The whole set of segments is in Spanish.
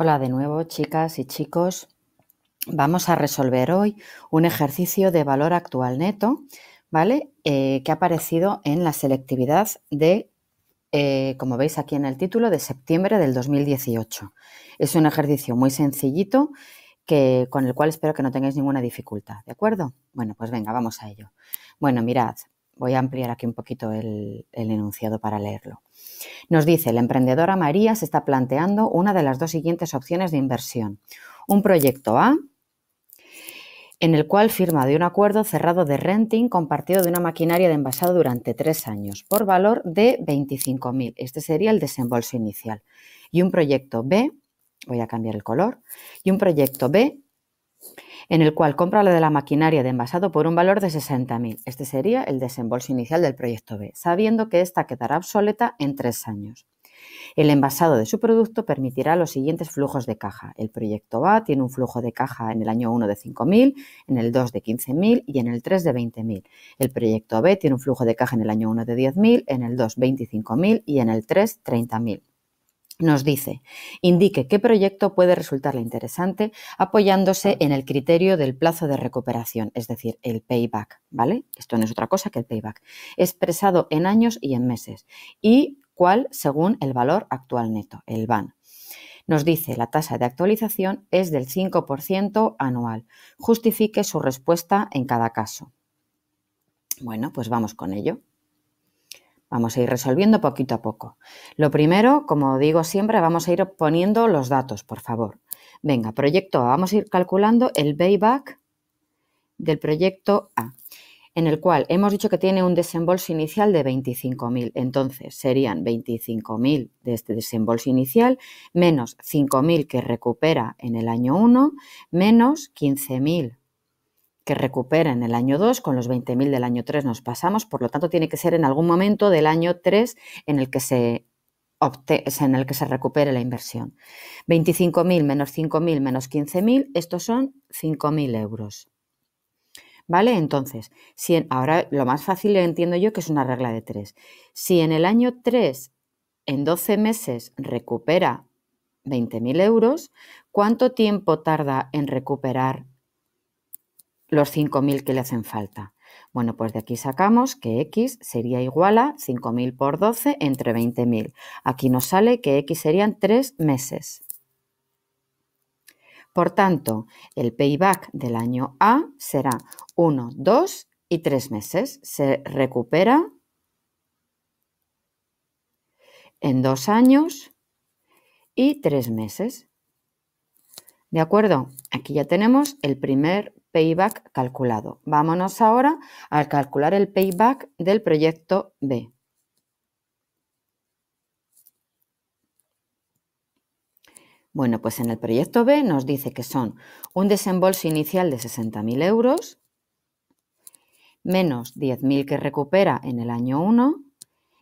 Hola de nuevo, chicas y chicos. Vamos a resolver hoy un ejercicio de valor actual neto, ¿vale? Eh, que ha aparecido en la selectividad de, eh, como veis aquí en el título, de septiembre del 2018. Es un ejercicio muy sencillito que, con el cual espero que no tengáis ninguna dificultad, ¿de acuerdo? Bueno, pues venga, vamos a ello. Bueno, mirad, Voy a ampliar aquí un poquito el, enunciado para leerlo. Nos dice, la emprendedora María se está planteando una de las dos siguientes opciones de inversión. Un proyecto A, en el cual firma de un acuerdo cerrado de renting compartido de una maquinaria de envasado durante tres años por valor de 25.000. Este sería el desembolso inicial. Y un proyecto B, voy a cambiar el color, y un proyecto B en el cual compra la de la maquinaria de envasado por un valor de 60.000. Este sería el desembolso inicial del proyecto B, sabiendo que ésta quedará obsoleta en tres años. El envasado de su producto permitirá los siguientes flujos de caja. El proyecto A tiene un flujo de caja en el año 1 de 5.000, en el 2 de 15.000 y en el 3 de 20.000. El proyecto B tiene un flujo de caja en el año 1 de 10.000, en el 2 25.000 y en el 3 30.000. Nos dice, indique qué proyecto puede resultarle interesante apoyándose en el criterio del plazo de recuperación, es decir, el payback, ¿vale? Esto no es otra cosa que el payback, expresado en años y en meses, y cuál según el valor actual neto, el BAN. Nos dice, la tasa de actualización es del 5% anual. Justifique su respuesta en cada caso. Bueno, pues vamos con ello. Vamos a ir resolviendo poquito a poco. Lo primero, como digo siempre, vamos a ir poniendo los datos, por favor. Venga, proyecto A, vamos a ir calculando el payback del proyecto A, en el cual hemos dicho que tiene un desembolso inicial de 25.000. Entonces, serían 25.000 de este desembolso inicial, menos 5.000 que recupera en el año 1, menos 15.000 que recupera en el año 2, con los 20.000 del año 3 nos pasamos, por lo tanto tiene que ser en algún momento del año 3 en el que se, en el que se recupere la inversión. 25.000 menos 5.000 menos 15.000, estos son 5.000 euros. ¿Vale? Entonces, si ahora lo más fácil entiendo yo que es una regla de 3. Si en el año 3, en 12 meses, recupera 20.000 euros, ¿cuánto tiempo tarda en recuperar los 5.000 que le hacen falta. Bueno, pues de aquí sacamos que x sería igual a 5.000 por 12 entre 20.000. Aquí nos sale que x serían 3 meses. Por tanto, el payback del año A será 1, 2 y 3 meses. Se recupera en 2 años y 3 meses. ¿De acuerdo? Aquí ya tenemos el primer payback calculado. Vámonos ahora a calcular el payback del proyecto B. Bueno, pues en el proyecto B nos dice que son un desembolso inicial de 60.000 euros, menos 10.000 que recupera en el año 1,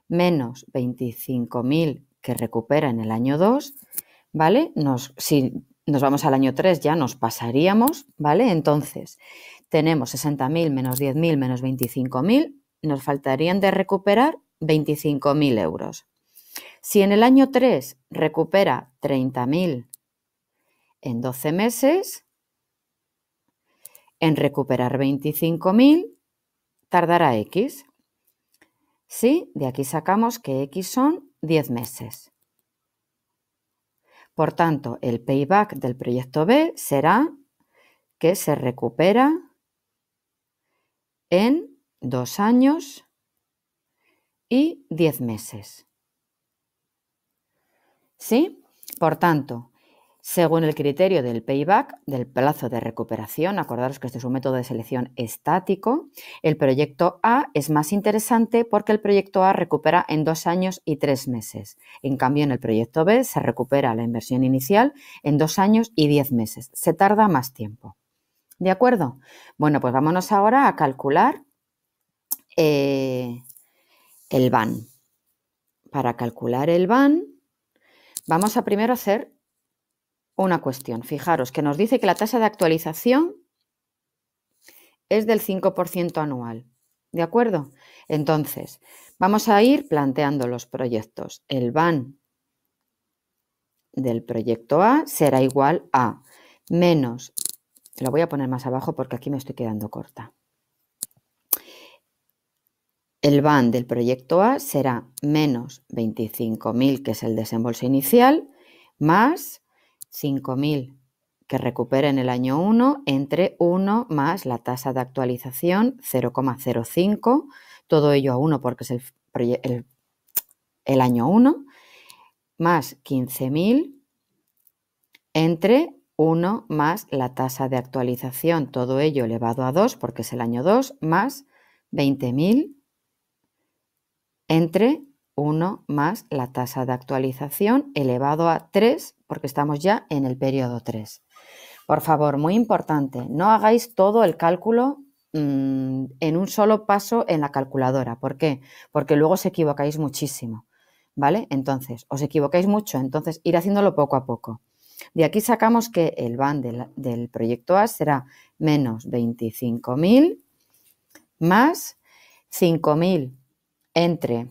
menos 25.000 que recupera en el año 2, ¿vale? Nos, si nos vamos al año 3, ya nos pasaríamos, ¿vale? Entonces, tenemos 60.000 menos 10.000 menos 25.000, nos faltarían de recuperar 25.000 euros. Si en el año 3 recupera 30.000 en 12 meses, en recuperar 25.000 tardará X. ¿Sí? De aquí sacamos que X son 10 meses. Por tanto, el payback del proyecto B será que se recupera en dos años y diez meses. ¿Sí? Por tanto, según el criterio del payback, del plazo de recuperación, acordaros que este es un método de selección estático, el proyecto A es más interesante porque el proyecto A recupera en dos años y tres meses. En cambio, en el proyecto B se recupera la inversión inicial en dos años y diez meses. Se tarda más tiempo. ¿De acuerdo? Bueno, pues vámonos ahora a calcular eh, el BAN. Para calcular el BAN, vamos a primero hacer una cuestión. Fijaros que nos dice que la tasa de actualización es del 5% anual. ¿De acuerdo? Entonces, vamos a ir planteando los proyectos. El BAN del proyecto A será igual a menos, lo voy a poner más abajo porque aquí me estoy quedando corta. El BAN del proyecto A será menos 25.000, que es el desembolso inicial, más 5.000 que recuperen en el año 1 entre 1 más la tasa de actualización 0,05, todo ello a 1 porque es el, el, el año 1, más 15.000 entre 1 más la tasa de actualización, todo ello elevado a 2 porque es el año 2, más 20.000 entre 1 más la tasa de actualización elevado a 3, porque estamos ya en el periodo 3. Por favor, muy importante, no hagáis todo el cálculo mm, en un solo paso en la calculadora. ¿Por qué? Porque luego os equivocáis muchísimo. ¿Vale? Entonces, os equivocáis mucho, entonces ir haciéndolo poco a poco. De aquí sacamos que el BAN del, del proyecto A será menos 25.000 más 5.000 entre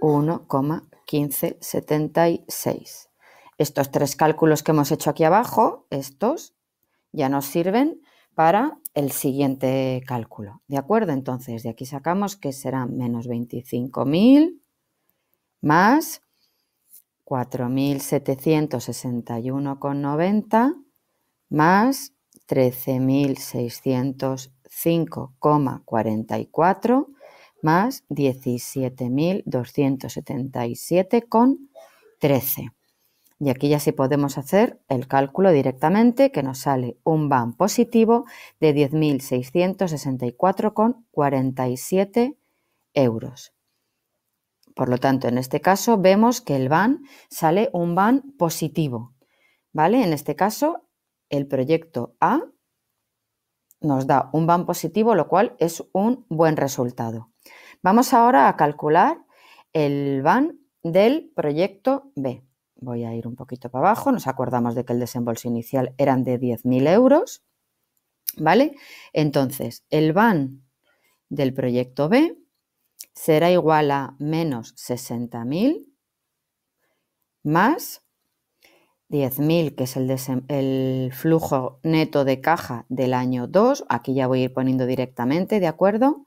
1,1576. Estos tres cálculos que hemos hecho aquí abajo, estos, ya nos sirven para el siguiente cálculo. ¿De acuerdo? Entonces, de aquí sacamos que serán menos 25.000 más 4.761,90 más 13.605,44 más 17.277,13. Y aquí ya sí podemos hacer el cálculo directamente que nos sale un BAN positivo de 10.664,47 euros. Por lo tanto, en este caso vemos que el BAN sale un BAN positivo. ¿Vale? En este caso, el proyecto A nos da un BAN positivo, lo cual es un buen resultado. Vamos ahora a calcular el VAN del proyecto B. Voy a ir un poquito para abajo. Nos acordamos de que el desembolso inicial eran de 10.000 euros. ¿Vale? Entonces, el VAN del proyecto B será igual a menos 60.000 más 10.000, que es el, el, flujo neto de caja del año 2. Aquí ya voy a ir poniendo directamente, ¿de acuerdo?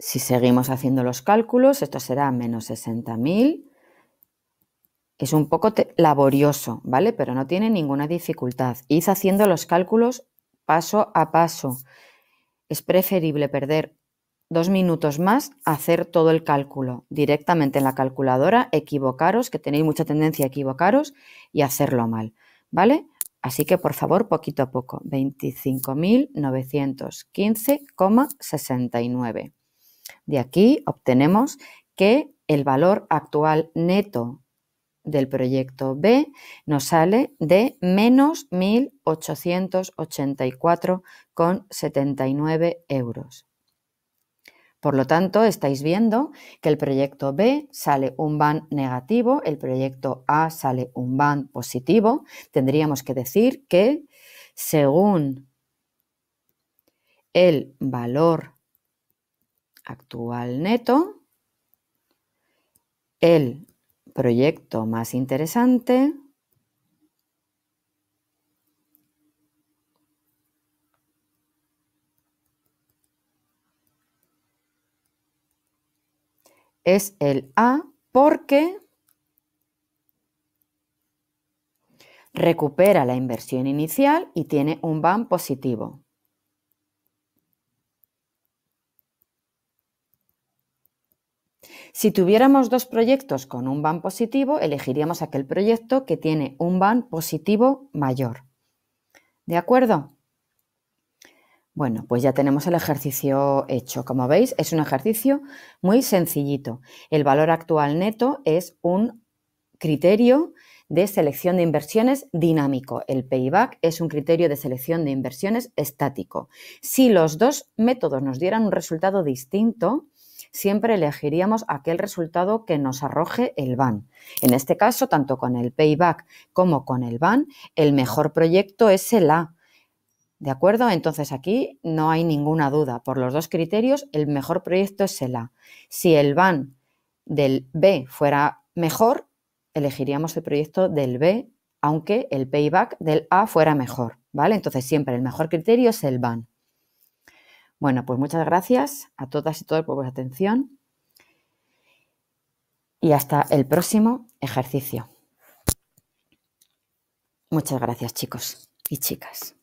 Si seguimos haciendo los cálculos, esto será menos 60.000. Es un poco laborioso, ¿vale? Pero no tiene ninguna dificultad. Id haciendo los cálculos paso a paso. Es preferible perder dos minutos más a hacer todo el cálculo directamente en la calculadora, equivocaros, que tenéis mucha tendencia a equivocaros y hacerlo mal, ¿vale? Así que por favor, poquito a poco, 25.915,69. De aquí obtenemos que el valor actual neto del proyecto B nos sale de menos 1.884,79 euros. Por lo tanto, estáis viendo que el proyecto B sale un BAN negativo, el proyecto A sale un BAN positivo. Tendríamos que decir que según el valor actual neto, el proyecto más interesante, es el A porque recupera la inversión inicial y tiene un BAN positivo. Si tuviéramos dos proyectos con un BAN positivo, elegiríamos aquel proyecto que tiene un BAN positivo mayor. ¿De acuerdo? Bueno, pues ya tenemos el ejercicio hecho. Como veis, es un ejercicio muy sencillito. El valor actual neto es un criterio de selección de inversiones dinámico. El payback es un criterio de selección de inversiones estático. Si los dos métodos nos dieran un resultado distinto, siempre elegiríamos aquel resultado que nos arroje el BAN. En este caso, tanto con el payback como con el BAN, el mejor proyecto es el A. ¿De acuerdo? Entonces aquí no hay ninguna duda. Por los dos criterios, el mejor proyecto es el A. Si el BAN del B fuera mejor, elegiríamos el proyecto del B, aunque el payback del A fuera mejor. ¿Vale? Entonces siempre el mejor criterio es el BAN. Bueno, pues muchas gracias a todas y todos por vuestra atención y hasta el próximo ejercicio. Muchas gracias chicos y chicas.